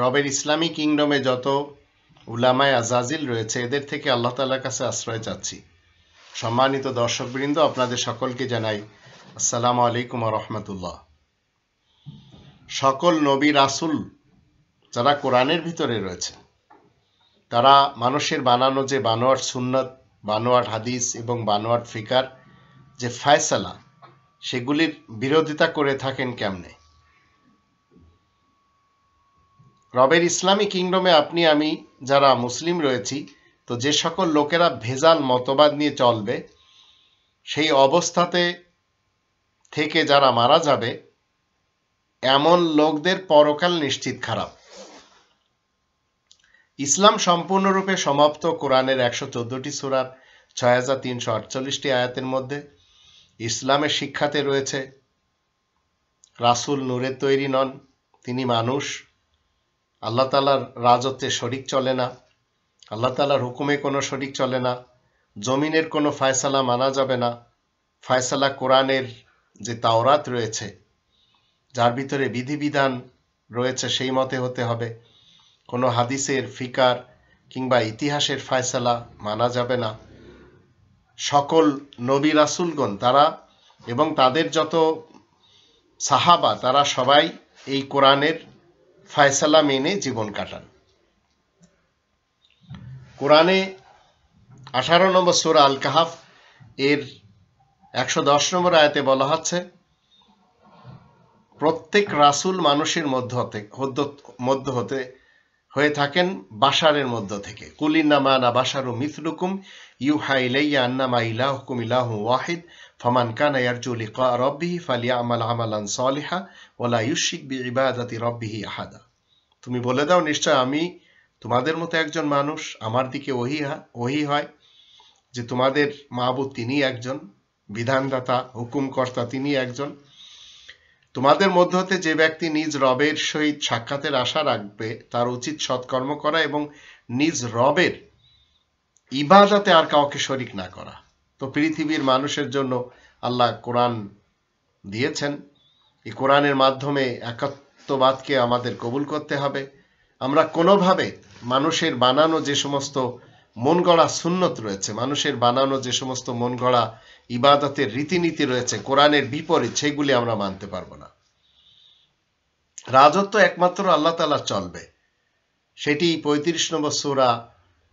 রবের ইসলামী কিংডমে যত উলামায় আজাজিল রয়েছে এদের থেকে আল্লাহ তাল্লাহ কাছে আশ্রয় চাচ্ছি সম্মানিত দর্শকবৃন্দ আপনাদের সকলকে জানাই আসসালামু আলাইকুম রহমতুল্লাহ সকল নবী রাসুল যারা কোরআনের ভিতরে রয়েছে তারা মানুষের বানানো যে বানোয়ার সুন্নত বানোয়ার হাদিস এবং বানোয়ার ফিকার যে ফায়সালা সেগুলির বিরোধিতা করে থাকেন কেমনে রবের ইসলামী কিংডমে আপনি আমি যারা মুসলিম রয়েছি তো যে সকল লোকেরা ভেজাল মতবাদ নিয়ে চলবে সেই অবস্থাতে থেকে যারা মারা যাবে এমন লোকদের পরকাল নিশ্চিত খারাপ ইসলাম সম্পূর্ণরূপে সমাপ্ত কোরআনের একশো চোদ্দটি সুরার ছয় হাজার তিনশো আটচল্লিশটি আয়াতের মধ্যে ইসলামের শিক্ষাতে রয়েছে রাসুল নূরের তৈরি নন তিনি মানুষ আল্লাহ তালার রাজত্বে শরিক চলে না আল্লাহ তালার হুকুমে কোনো শরিক চলে না জমিনের কোনো ফায়সালা মানা যাবে না ফায়সালা কোরআনের যে তাওরাত রয়েছে যার ভিতরে বিধিবিধান রয়েছে সেই মতে হতে হবে কোনো হাদিসের ফিকার কিংবা ইতিহাসের ফায়সালা মানা যাবে না সকল নবী রাসুলগণ তারা এবং তাদের যত সাহাবা তারা সবাই এই কোরআনের ফায়সালা মেনে জীবন কাটান কোরআনে আঠারো নম্বর সুরা আল কাহাফ এর একশো দশ নম্বর আয়াতে বলা হচ্ছে প্রত্যেক রাসুল মানুষের মধ্য মধ্য হতে হয়ে থাকেন বাসারের মধ্য থেকে কুলিনামা না বাসারু মিথরুকুম ইউহা ইলাইয়া আন্নামা ইলাহকুম ইলাহু ওয়াহিদ فمن كان يرجو لقاء ربه فليعمل عملا صالحا ولا يشرك بعبادة ربه أحدا তুমি বলে দাও নিশ্চয় আমি তোমাদের মতো একজন মানুষ আমার দিকে ওহি ওহি হয় যে তোমাদের মাহবুদ তিনি একজন বিধানদাতা হুকুমকর্তা তিনি একজন তোমাদের মধ্য হতে যে ব্যক্তি নিজ রবের সহিত সাক্ষাতের আশা রাখবে তার উচিত সৎকর্ম করা এবং নিজ রবের ইবাদাতে আর কাউকে শরিক না করা তো পৃথিবীর মানুষের জন্য আল্লাহ কোরআন দিয়েছেন এই কোরআনের মাধ্যমে একাত্মবাদকে আমাদের কবুল করতে হবে আমরা কোনোভাবে মানুষের বানানো যে সমস্ত মন গড়া সুন্নত রয়েছে মানুষের বানানো যে সমস্ত মন গড়া ইবাদতের রীতিনীতি রয়েছে কোরআনের বিপরীত সেগুলি আমরা মানতে পারবো না রাজত্ব একমাত্র আল্লাহ তালা চলবে সেটি পঁয়ত্রিশ নম্বর সুরা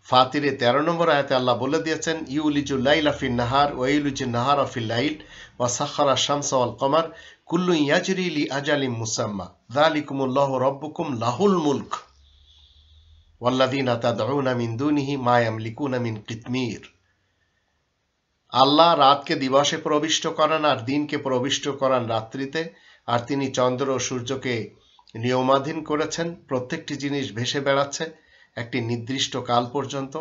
ফাতিরে তেরো নম্বর আয়তে আল্লাহ বলে দিয়েছেন ইউলিজু লাইল আফি নাহার ও ইউলিজু নাহার আফি লাইল ওয়া সাখারা শামসা কমার কুল্লু ইয়াজরি লি আজালি মুসাম্মা দালিকুমুল্লাহ রব্বুকুম লাহুল মুলক ওয়াল্লাযীনা তাদউনা মিন দুনিহি মায়াম ইয়ামলিকুনা মিন কিতমির আল্লাহ রাতকে দিবসে প্রবিষ্ট করান আর দিনকে প্রবিষ্ট করান রাত্রিতে আর তিনি চন্দ্র ও সূর্যকে নিয়মাধীন করেছেন প্রত্যেকটি জিনিস ভেসে বেড়াচ্ছে একটি নির্দিষ্ট কাল পর্যন্ত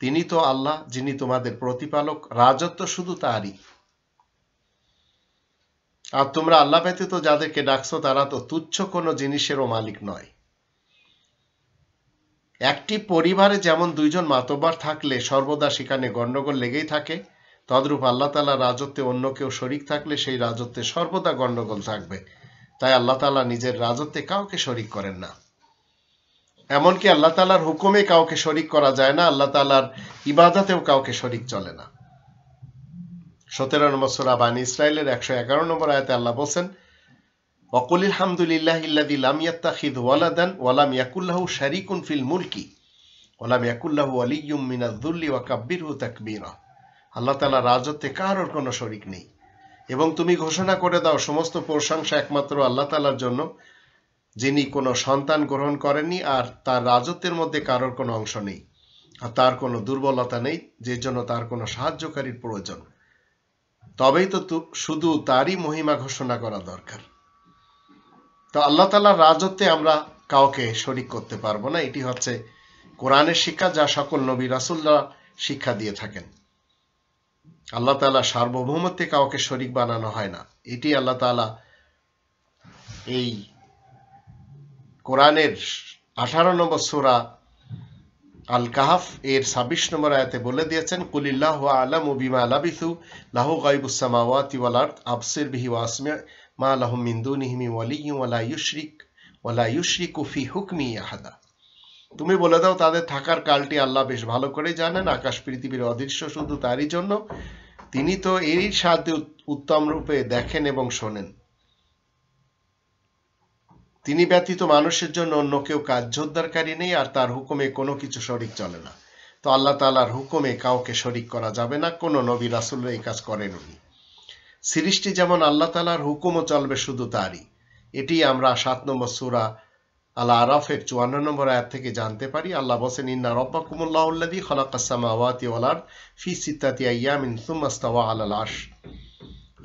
তিনি তো আল্লাহ যিনি তোমাদের প্রতিপালক রাজত্ব শুধু তারই আর তোমরা আল্লাহ ব্যতীত যাদেরকে ডাকছ তারা তো তুচ্ছ কোনো জিনিসেরও মালিক নয় একটি পরিবারে যেমন দুইজন মাতব্বার থাকলে সর্বদা সেখানে গণ্ডগোল লেগেই থাকে তদ্রূপ আল্লাহ তালা রাজত্বে অন্য কেউ শরিক থাকলে সেই রাজত্বে সর্বদা গণ্ডগোল থাকবে তাই আল্লাহ তালা নিজের রাজত্বে কাউকে শরিক করেন না এমনকি আল্লাহ তালার হুকুমে কাউকে শরিক করা যায় না আল্লাহ তালার ইবাদাতেও কাউকে শরিক চলে না সতেরো নম্বর সুরা বান ইসরায়েলের একশো এগারো নম্বর আয়তে আল্লাহ বলছেন আল্লাহ তালা রাজত্বে কারোর কোনো শরিক নেই এবং তুমি ঘোষণা করে দাও সমস্ত প্রশংসা একমাত্র আল্লাহ তালার জন্য যিনি কোনো সন্তান গ্রহণ করেননি আর তার রাজত্বের মধ্যে কারোর কোনো অংশ নেই আর তার কোনো দুর্বলতা নেই যে জন্য তার কোনো সাহায্যকারীর প্রয়োজন তবেই তো শুধু তারই মহিমা ঘোষণা করা দরকার তো আল্লাহ তালার রাজত্বে আমরা কাউকে শরিক করতে পারবো না এটি হচ্ছে কোরআনের শিক্ষা যা সকল নবী রাসুল্লাহ শিক্ষা দিয়ে থাকেন আল্লাহ তালা সার্বভৌমত্বে কাউকে শরিক বানানো হয় না এটি আল্লাহ তালা এই কোরআনের আঠারো নম্বর সুরা আল কাহাফ এর ছাব্বিশ নম্বর আয়াতে বলে দিয়েছেন কুলিল্লাহ আলাম ও বিমা আলাবিথু লাহু গাইবুসামাওয়াতি ওয়াল আর্থ আবসির বিহি ওয়াসমি মা লাহুম মিন্দু নিহিমি ওয়ালি ওয়ালা ইউশরিক ওয়ালা ইউশরিক ফি হুকমি আহাদা তুমি বলে দাও তাদের থাকার কালটি আল্লাহ বেশ ভালো করে জানেন আকাশ পৃথিবীর অদৃশ্য শুধু তারই জন্য তিনি তো এরই সাথে উত্তম রূপে দেখেন এবং শোনেন তিনি ব্যতীত মানুষের জন্য অন্য কেউ কার্যোদ্ধারকারী নেই আর তার হুকুমে কোনো কিছু শরিক চলে না তো আল্লাহ তালার হুকুমে কাউকে শরিক করা যাবে না কোনো নবী রাসুল এই কাজ করেন উনি সৃষ্টি যেমন আল্লাহ তালার হুকুমও চলবে শুধু তারই এটি আমরা সাত নম্বর সুরা আল্লাহ আরফের চুয়ান্ন নম্বর আয়াত থেকে জানতে পারি আল্লাহ বসেন ইন্না রব্বাকুমুল্লাহুল্লাদি খলাকাসামাওয়াতি ওয়ালার ফি সিত্তাতি আইয়ামিন সুমাস্তাওয়া আলাল আশ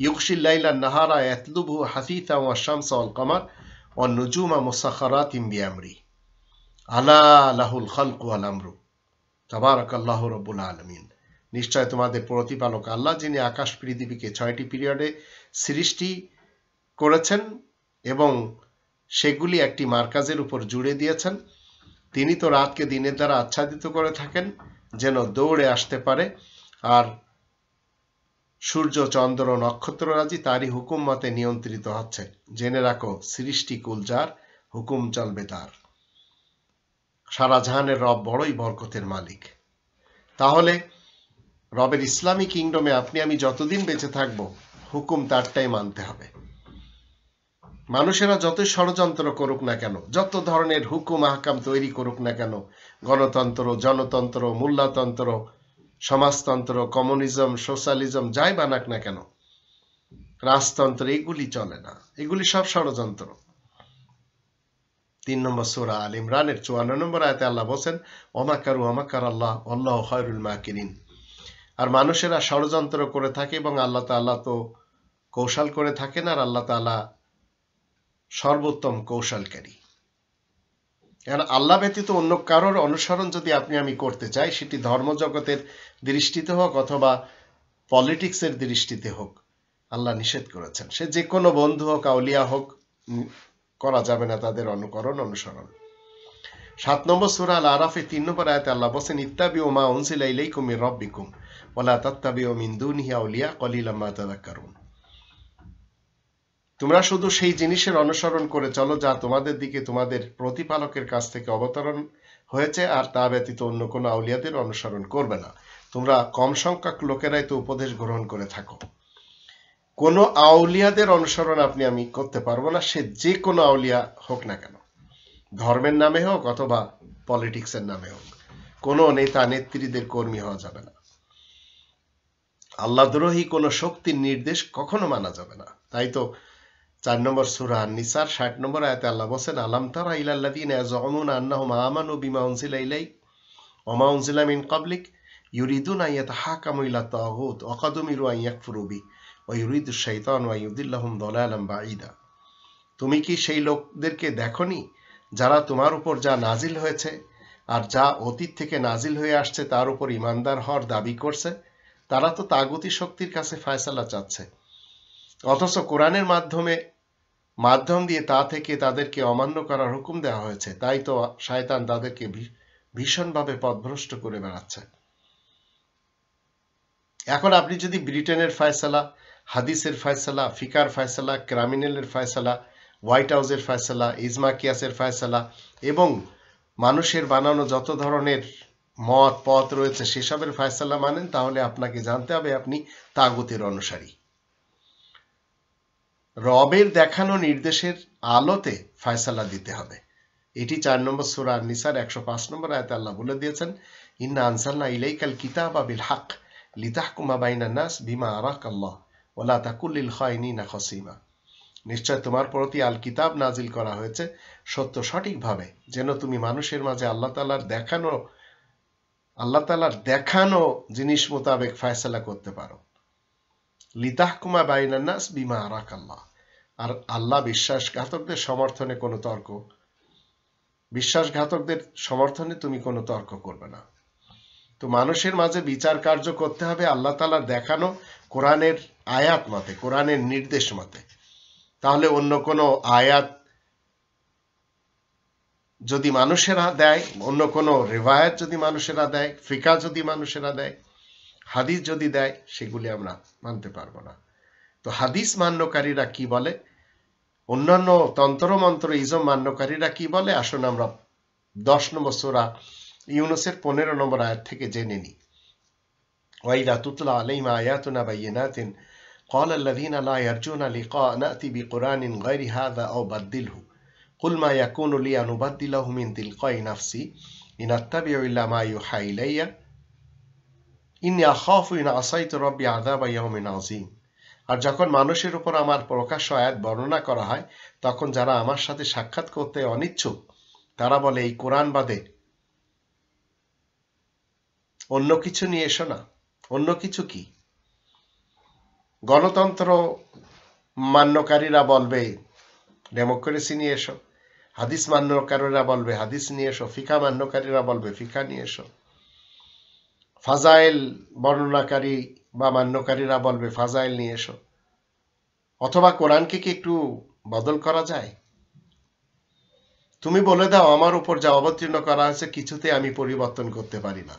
ইউকশিল্লাইলা নাহারা ইয়াতলুবহু হাসিতা ওয়া শামসা অল কামার والنجوم مسخرات بأمري আলা লাহুল খলক আমরু তাবারক আল্লাহ রব্বুল আলমিন নিশ্চয় তোমাদের প্রতিপালক আল্লাহ যিনি আকাশ পৃথিবীকে ছয়টি পিরিয়ডে সৃষ্টি করেছেন এবং সেগুলি একটি মার্কাজের উপর জুড়ে দিয়েছেন তিনি তো রাতকে দিনের দ্বারা আচ্ছাদিত করে থাকেন যেন দৌড়ে আসতে পারে আর সূর্য চন্দ্র নক্ষত্ররাজি তারই হুকুম মতে নিয়ন্ত্রিত হচ্ছে জেনে রাখো সৃষ্টি কুলজার হুকুম চলবে তার সারা জাহানের রব বড়ই বরকতের মালিক তাহলে রবের ইসলামী কিংডমে আপনি আমি যতদিন বেঁচে থাকব হুকুম তারটাই মানতে হবে মানুষেরা যতই ষড়যন্ত্র করুক না কেন যত ধরনের হুকুম আহকাম তৈরি করুক না কেন গণতন্ত্র জনতন্ত্র মূল্যতন্ত্র সমাজতন্ত্র কমিউনিজম সোশ্যালিজম যাই বানাক না কেন রাজতন্ত্র এগুলি চলে না এগুলি সব ষড়যন্ত্র তিন নম্বর সোরা আল ইমরানের চুয়ান্ন নম্বর আয়তে আল্লাহ বলছেন অমাকারু অমাকার আল্লাহ আল্লাহ হয়রুল মাকিরিন আর মানুষেরা ষড়যন্ত্র করে থাকে এবং আল্লাহ তাল্লাহ তো কৌশল করে থাকেন আর আল্লাহ তালা সর্বোত্তম কৌশলকারী কারণ আল্লাহ ব্যতীত অন্য কারোর অনুসরণ যদি আপনি আমি করতে চাই সেটি ধর্মজগতের দৃষ্টিতে হোক অথবা পলিটিক্সের দৃষ্টিতে হোক আল্লাহ নিষেধ করেছেন সে যে কোনো বন্ধু হোক আউলিয়া হোক করা যাবে না তাদের অনুকরণ অনুসরণ সাত নম্বর সুরাল আরাফে তিন নম্বর আয়তে আল্লাহ বসেন ইত্তাবি ওমা উনসিলা ইলাইকুম রব্বিকুম বলা তাত্তাবি ও মিন্দু হিয়া উলিয়া কলিলাম্মা কারণ তোমরা শুধু সেই জিনিসের অনুসরণ করে চলো যা তোমাদের দিকে তোমাদের প্রতিপালকের কাছ থেকে অবতরণ হয়েছে আর তা ব্যতীত অন্য কোনো আউলিয়াদের অনুসরণ করবে না তোমরা কম সংখ্যক লোকেরাই তো উপদেশ গ্রহণ করে থাকো কোনো আউলিয়াদের অনুসরণ আপনি আমি করতে পারবো না সে যে কোনো আউলিয়া হোক না কেন ধর্মের নামে হোক অথবা পলিটিক্সের নামে হোক কোনো নেতা নেত্রীদের কর্মী হওয়া যাবে না আল্লাহদ্রোহী কোনো শক্তির নির্দেশ কখনো মানা যাবে না তাই তো চার নম্বর সুরা নিসার ষাট নম্বর আয়তে আল্লাহ বসেন আলাম তারা ইলাল্লাদিন আন্না হুম আমান ও বিমা অনসিলা ইলাই অমা অনসিলাম ইন কাবলিক ইউরিদুন আইয়াত হাকামু ইলা তাগুত অকাদুমিরু আইয়াক ফুরুবি ও ইউরিদু শৈতান ও আলম বা ইদা তুমি কি সেই লোকদেরকে দেখনি যারা তোমার উপর যা নাজিল হয়েছে আর যা অতীত থেকে নাজিল হয়ে আসছে তার উপর ইমানদার হওয়ার দাবি করছে তারা তো তাগতি শক্তির কাছে ফায়সালা চাচ্ছে অথচ কোরআনের মাধ্যমে মাধ্যম দিয়ে তা থেকে তাদেরকে অমান্য করার হুকুম দেওয়া হয়েছে তাই তো শায়তান তাদেরকে ভীষণভাবে পদভ্রষ্ট করে বেড়াচ্ছে এখন আপনি যদি ব্রিটেনের ফয়সালা হাদিসের ফয়সালা ফিকার ফয়সালা ক্রামিনেলের ফয়সালা হোয়াইট হাউসের ফয়সালা ইজমাকিয়াসের ফয়সালা এবং মানুষের বানানো যত ধরনের মত পথ রয়েছে সেসবের ফয়সালা মানেন তাহলে আপনাকে জানতে হবে আপনি তাগতের অনুসারী রবের দেখানো নির্দেশের আলোতে ফায়সালা দিতে হবে এটি চার নম্বর সুরার নিসার একশো পাঁচ নম্বর আয়তে আল্লাহ বলে দিয়েছেন ইন্না আনসাল্লা ইলাইকাল কিতাব আবিল হাক লিতাহ কুমা বাইনা নাস বিমা আরাক আল্লাহ ওলা তাকুল্লিল হয়নি না খসিমা নিশ্চয় তোমার প্রতি আল কিতাব নাজিল করা হয়েছে সত্য সঠিকভাবে যেন তুমি মানুষের মাঝে আল্লাহ তালার দেখানো আল্লাহ তালার দেখানো জিনিস মোতাবেক ফায়সালা করতে পারো লিতাহকুমা বাইনান্নাস বিমা আরাক আল্লাহ আর আল্লাহ বিশ্বাসঘাতকদের সমর্থনে কোনো তর্ক বিশ্বাসঘাতকদের সমর্থনে তুমি কোনো তর্ক করবে না তো মানুষের মাঝে বিচার কার্য করতে হবে আল্লাহ তালার দেখানো কোরআনের আয়াত মতে কোরআনের নির্দেশ মতে তাহলে অন্য কোনো আয়াত যদি মানুষেরা দেয় অন্য কোনো রেভায়াত যদি মানুষেরা দেয় ফিকা যদি মানুষেরা দেয় হাদিস যদি দেয় সেগুলি আমরা মানতে পারবো না তো হাদিস মান্যকারীরা কি বলে অন্যান্য তন্ত্রমন্ত্র ইজম মান্যকারীরা কি বলে আসুন আমরা দশ নম্বর সোরা ইউনুসের পনেরো নম্বর আয়াত থেকে জেনে নিই ওয়াইদা তুতলা আলাইমা আয়াতুনা قال الذين لا يرجون لقاء نأتي بقرآن غير هذا أو بدله قل ما يكون لي أن أبدله من تلقاء نفسي إن أتبع إلا ما يوحى إليّ ইন্নি আখাফু ইন আসাইত রব্বি আদাবা ইয়াহমিন আজিম আর যখন মানুষের উপর আমার প্রকাশ্য আয়াত বর্ণনা করা হয় তখন যারা আমার সাথে সাক্ষাৎ করতে অনিচ্ছুক তারা বলে এই কোরআন বাদে অন্য কিছু নিয়ে এসো না অন্য কিছু কি গণতন্ত্র মান্যকারীরা বলবে ডেমোক্রেসি নিয়ে এসো হাদিস মান্যকারীরা বলবে হাদিস নিয়ে এসো ফিকা মান্যকারীরা বলবে ফিকা নিয়ে এসো ফাজাইল বর্ণনাকারী বা মান্যকারীরা বলবে ফাজাইল নিয়ে এসো অথবা কোরআনকে কি একটু বদল করা যায় তুমি বলে দাও আমার উপর যা অবতীর্ণ করা আছে কিছুতে আমি পরিবর্তন করতে পারি না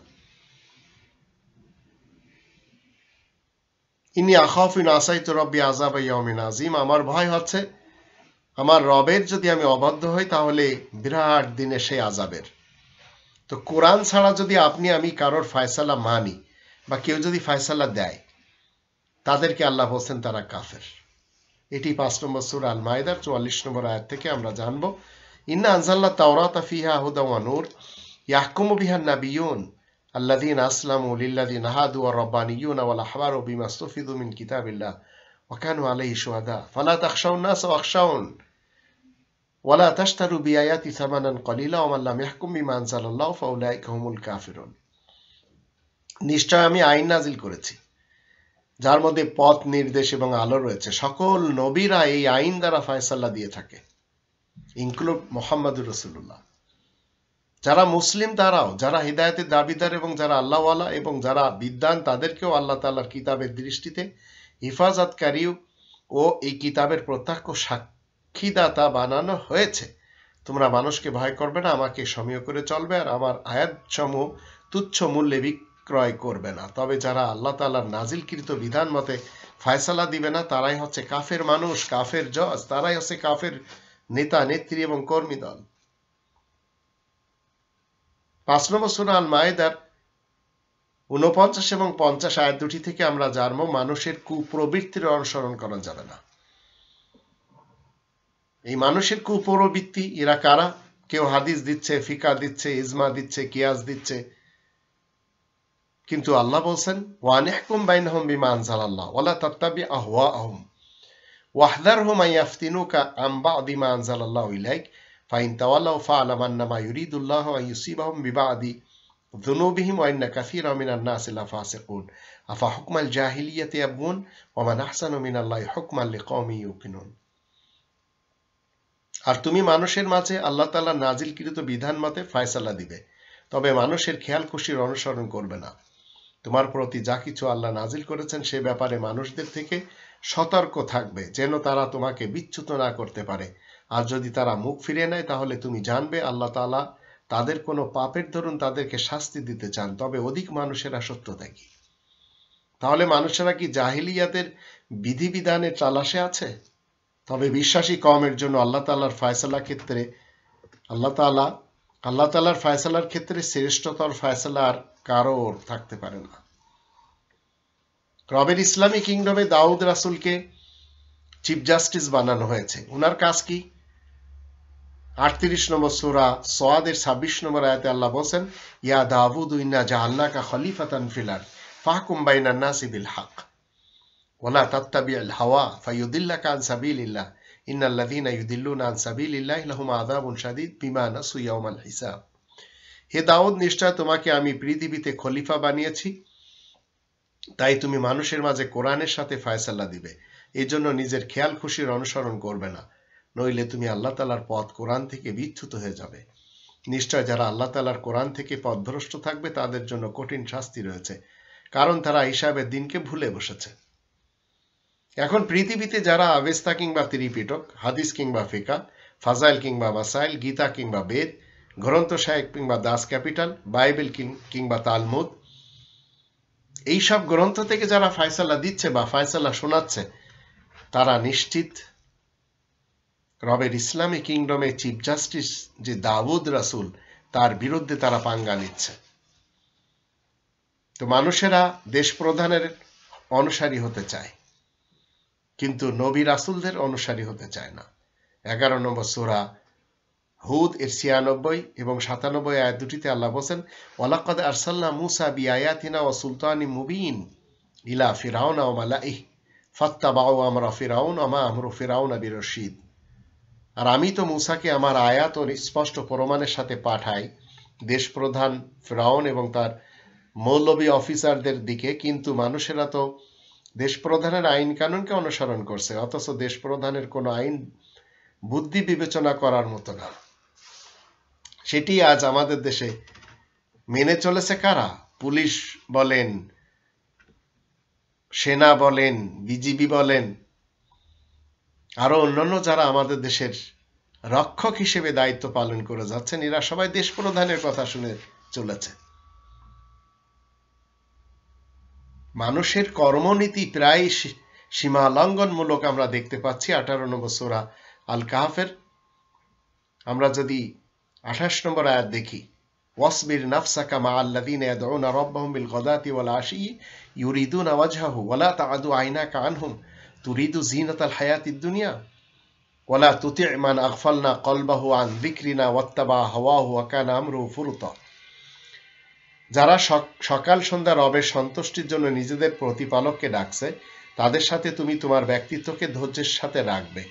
ইনি ইন আসাই তো রব্বি আজাব ইয়মিন আজিম আমার ভয় হচ্ছে আমার রবের যদি আমি অবাধ্য হই তাহলে বিরাট দিনে সেই আজাবের তো কোরআন ছাড়া যদি আপনি আমি কারোর ফায়সালা মানি বা কেউ যদি ফায়সালা দেয় তাদেরকে আল্লাহ বলছেন তারা কাফের এটি পাঁচ নম্বর সুর আল মায়দার চুয়াল্লিশ নম্বর আয়াত থেকে আমরা জানব ইন্না আনজাল্লা তাওরাতা ফিহা হুদাওয়া নূর ইয়াহকুমু বিহান নাবিয়ুন আল্লাদিন আসলাম লিল্লাদিন আহাদু আর রব্বানিয়ুন ওয়াল আহবারু বিমা সুফিদু মিন কিতাবিল্লাহ ওয়াকানু আলাইহি শুহাদা ফালা তাখশাউন নাস ওয়াখশাউন ওয়ালা তাস্তারু বিআয়াতি সামানান কলিলা ওমাল্লাম ইয়াহকুম বিমা আনসালাল্লাহ ফাউলাইকা হুমুল কাফিরুন নিশ্চয় আমি আইন নাজিল করেছি যার মধ্যে পথ নির্দেশ এবং আলো রয়েছে সকল নবীরা এই আইন দ্বারা ফায়সাল্লা দিয়ে থাকে ইনক্লুড মোহাম্মদুর রসুল্লাহ যারা মুসলিম তারাও যারা হৃদায়তের দাবিদার এবং যারা আল্লাহওয়ালা এবং যারা বিদ্যান তাদেরকেও আল্লাহ তাল্লাহর কিতাবের দৃষ্টিতে হিফাজতকারী ও এই কিতাবের প্রত্যক্ষ সাক্ষী সাক্ষীদাতা বানানো হয়েছে তোমরা মানুষকে ভয় করবে না আমাকে সমীয় করে চলবে আর আমার আয়াতসমূহ তুচ্ছ মূল্যে বিক্রয় করবে না তবে যারা আল্লাহ তালার নাজিলকৃত বিধান মতে ফায়সালা দিবে না তারাই হচ্ছে কাফের মানুষ কাফের জজ তারাই হচ্ছে কাফের নেতা নেত্রী এবং কর্মী দল পাঁচ নম্বর সুরা মায়েদার উনপঞ্চাশ এবং পঞ্চাশ আয়াত দুটি থেকে আমরা জানবো মানুষের কুপ্রবৃত্তির অনুসরণ করা যাবে না এই মানুষের কুপ্রবৃত্তি এরা কারা কেউ হাদিস দিচ্ছে ফিকা দিচ্ছে ইজমা দিচ্ছে কিয়াস দিচ্ছে কিন্তু আল্লাহ বলেন ওয়ানেহকুম বাইনহুম বিমা বিমান আল্লাহ ওলা তাত্তাবি আহওয়াহুম আহম ওয়াহদার হোম আইয়াফতিনুকা আম্বা আদিমা আনজাল আল্লাহ ইলাইক ফাইন তাওয়াল্লাহ ফা আলামান্নামা ইউরিদুল্লাহ ইউসিবাহম বিবা আদি ذنوبهم وإن كثيرا من الناس لفاسقون أفحكم الجاهلية يبغون ومن أحسن من الله حكما لقوم يوقنون আর তুমি মানুষের মাঝে আল্লাহ তালা নাজিলকৃত বিধান মতে ফয়সালা দিবে তবে মানুষের খেয়াল খুশির অনুসরণ করবে না তোমার প্রতি যা কিছু আল্লাহ নাজিল করেছেন সে ব্যাপারে মানুষদের থেকে সতর্ক থাকবে যেন তারা তোমাকে বিচ্যুত না করতে পারে আর যদি তারা মুখ ফিরিয়ে নেয় তাহলে তুমি জানবে আল্লাহ তালা তাদের কোনো পাপের ধরুন তাদেরকে শাস্তি দিতে চান তবে অধিক মানুষেরা সত্য থাকি তাহলে মানুষেরা কি জাহিলিয়াদের বিধিবিধানের চালাশে আছে তবে বিশ্বাসী কমের জন্য আল্লাহ তাল্লার ফয়সালা ক্ষেত্রে আল্লাহ তালা আল্লাহ তাল্লার ফয়সালার ক্ষেত্রে শ্রেষ্ঠতর ফয়সালার কারোর থাকতে পারে না রবের ইসলামী কিংডমে দাউদ রাসুলকে চিফ জাস্টিস বানানো হয়েছে উনার কাজ কি আটত্রিশ নম্বর সোরা সোয়াদের ছাব্বিশ নম্বর আয়তে আল্লাহ বলছেন ইয়া দাউদ উইনা ইন্না কা খলিফাতান ফিলার ফাহ কুম্বাইনা নাসিবিল হাক ওলা তাত্তাবি আল হাওয়া ফাইউদ্দিল্লা কান সাবিল ইল্লাহ ইন্নাল্লাদিনা ইউদিল্লুন আন সাবিল ইল্লাহ লাহুম আদাবুন শাদিদ বিমা নাসু ইয়াউমাল হিসাব হে দাউদ নিশ্চয় তোমাকে আমি পৃথিবীতে খলিফা বানিয়েছি তাই তুমি মানুষের মাঝে কোরআনের সাথে ফায়সাল্লা দিবে এই জন্য নিজের খেয়াল খুশির অনুসরণ করবে না নইলে তুমি আল্লাহ তালার পথ কোরআন থেকে বিচ্ছুত হয়ে যাবে নিশ্চয় যারা আল্লাহ তালার কোরআন থেকে পথভ্রষ্ট থাকবে তাদের জন্য কঠিন শাস্তি রয়েছে কারণ তারা হিসাবের দিনকে ভুলে বসেছে এখন পৃথিবীতে যারা আবেস্তা কিংবা ত্রিপিটক হাদিস কিংবা ফিকা ফাজাইল কিংবা মাসাইল গীতা কিংবা বেদ গ্রন্থ সাহেব কিংবা দাস ক্যাপিটাল বাইবেল কিংবা তালমুদ এইসব গ্রন্থ থেকে যারা ফায়সালা দিচ্ছে বা ফায়সালা শোনাচ্ছে তারা নিশ্চিত রবের ইসলামী কিংডমের চিফ জাস্টিস যে দাউদ রাসুল তার বিরুদ্ধে তারা পাঙ্গা নিচ্ছে তো মানুষেরা দেশ প্রধানের অনুসারী হতে চায় কিন্তু নবী রাসুলদের অনুসারী হতে চায় না এগারো নম্বর সোরা হুদ এর ছিয়ানব্বই এবং সাতানব্বই আয়াত দুটিতে আল্লাহ বলছেন ওয়ালাকাদ আরসাল্লা মুসা বি আয়াতিনা ও সুলতানি মুবিন ইলা ফিরাউনা ও ইহ ফত্তা বাউ আমরা ফিরাউন আমা আমরু ফিরাউন আবি রশিদ আর আমি তো মুসাকে আমার আয়াত ও স্পষ্ট প্রমাণের সাথে পাঠাই দেশপ্রধান ফ্রাউন এবং তার মৌলবী অফিসারদের দিকে কিন্তু মানুষেরা তো দেশ প্রধানের আইন কানুনকে অনুসরণ করছে অথচ দেশ প্রধানের কোনো আইন বুদ্ধি বিবেচনা করার মতো না সেটি আজ আমাদের দেশে মেনে চলেছে কারা পুলিশ বলেন সেনা বলেন বিজিবি বলেন আরো অন্যান্য যারা আমাদের দেশের রক্ষক হিসেবে দায়িত্ব পালন করে যাচ্ছেন এরা সবাই দেশ প্রধানের কথা শুনে চলেছে মানুষের কর্মনীতি প্রায় সীমা লঙ্ঘনমূলক আমরা দেখতে পাচ্ছি আঠারো নম্বর সোরা আল কাহাফের আমরা যদি আঠাশ নম্বর আয়াত দেখি ওয়াসবির নাফসা কামা আল্লাদিন ইয়াদউনা রাব্বাহুম বিল গদাতি ওয়াল আশি ইউরিদুনা ওয়াজহাহু ওয়ালা তা'দু আইনাকা আনহুম তুরিদু জিনাতাল হায়াতিদ দুনিয়া ওয়ালা তুতি' মান না কলবাহু আন যিকরিনা ওয়াত্তাবা হাওয়াহু হুয়া কানা আমরুহু ফুরতা যারা সকাল সন্ধ্যা রবের সন্তুষ্টির জন্য নিজেদের প্রতিপালককে ডাকছে তাদের সাথে তুমি তোমার ব্যক্তিত্বকে ধৈর্যের সাথে রাখবে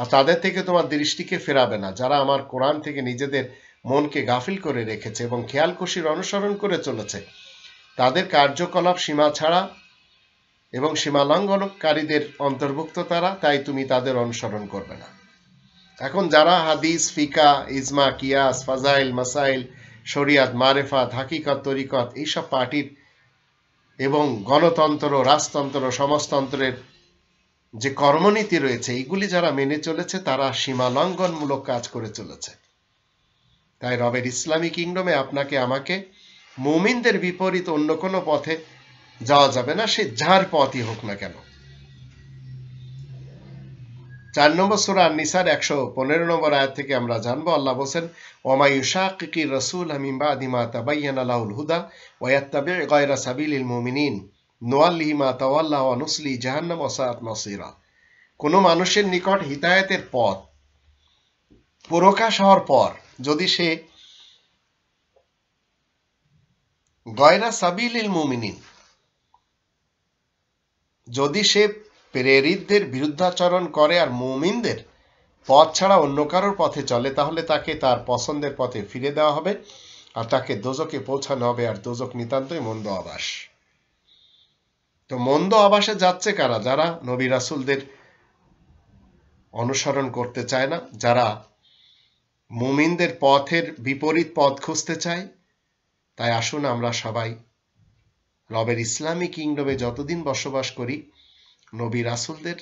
আর তাদের থেকে তোমার দৃষ্টিকে ফেরাবে না যারা আমার কোরআন থেকে নিজেদের মনকে গাফিল করে রেখেছে এবং খেয়ালকুশির অনুসরণ করে চলেছে তাদের কার্যকলাপ সীমা ছাড়া এবং সীমালঙ্ঘনকারীদের অন্তর্ভুক্ত তারা তাই তুমি তাদের অনুসরণ করবে না এখন যারা হাদিস ফিকা ইজমা কিয়াস ফাজাইল মাসাইল শরিয়াত মারেফাত হাকিকত তরিকত এইসব পার্টির এবং গণতন্ত্র রাজতন্ত্র সমাজতন্ত্রের যে কর্মনীতি রয়েছে এইগুলি যারা মেনে চলেছে তারা সীমালঙ্ঘনমূলক কাজ করে চলেছে তাই রবের ইসলামী কিংডমে আপনাকে আমাকে মুমিনদের বিপরীত অন্য কোনো পথে যাওয়া যাবে না সে যার পথই হোক না কেন চার নম্বর সুরা নিসার একশো পনেরো নম্বর আয়াত থেকে আমরা জানবো আল্লাহ বলছেন ওমায়ু শাকি রসুল হামিমা দিমা তাবাইয়ান আলাউল হুদা ওয়াত্তাবে গয়রা সাবিল ইল মোমিনিন তাওয়াল্লাহ জাহান্নাম নসিরা কোনো মানুষের নিকট হিতায়তের পথ প্রকাশ হওয়ার পর যদি সে গয়রা সাবিল ইল মোমিনিন যদি সে প্রেরিতদের বিরুদ্ধাচরণ করে আর মুমিনদের পথ ছাড়া অন্য কারোর পথে চলে তাহলে তাকে তার পছন্দের পথে ফিরে দেওয়া হবে আর তাকে দোজকে পৌঁছানো হবে আর দোজক নিতান্তই মন্দ আবাস তো মন্দ আবাসে যাচ্ছে কারা যারা নবী রাসুলদের অনুসরণ করতে চায় না যারা মুমিনদের পথের বিপরীত পথ খুঁজতে চায় তাই আসুন আমরা সবাই রবের ইসলামী কিংডমে যতদিন বসবাস করি নবী রাসুলদের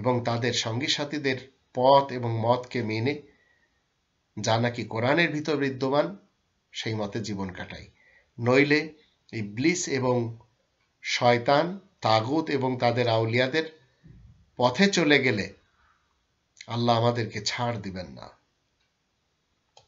এবং তাদের সঙ্গী সাথীদের পথ এবং মতকে মেনে যা নাকি কোরআনের ভিতর বিদ্যমান সেই মতে জীবন কাটাই নইলে ইবলিস এবং শয়তান তাগুত এবং তাদের আউলিয়াদের পথে চলে গেলে আল্লাহ আমাদেরকে ছাড় দিবেন না